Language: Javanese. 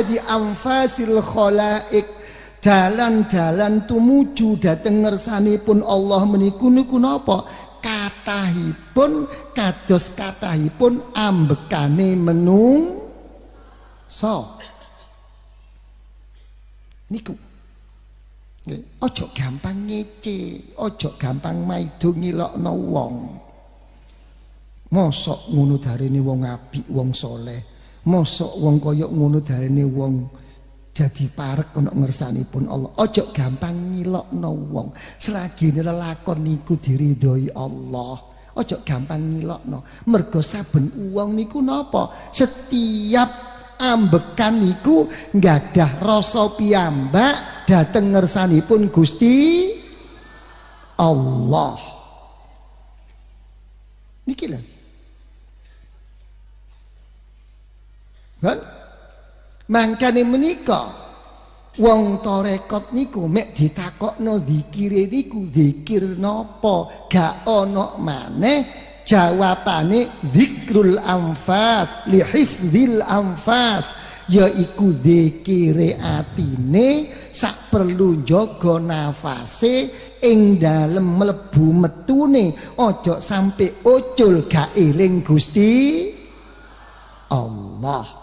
di anfasil khalaik dalan-dalan tumuju dateng pun Allah meniku niku napa pun kados pun ambekane menung so niku Ojo gampang ngece, ojo gampang maido ngilokno wong. Mosok ngono darene wong apik, wong soleh. mosok wong kaya ngono darene wong dadi parek ana ngersanipun Allah aja gampang ngilokno wong selagine lelakon niku diridhoi Allah aja gampang ngilokno mergo saben wong niku napa setiap ambekan niku nggadah rasa piyambak dhateng ngersanipun Gusti Allah niki lho kan? Mangkane menika wong tarekat niku mek ditakokno zikire niku zikir nopo, gak ono maneh jawabane zikrul anfas li hifzil anfas yaiku zikire atine sak perlu jaga nafase ing dalem mlebu metune aja sampe ucul gak eling Gusti Allah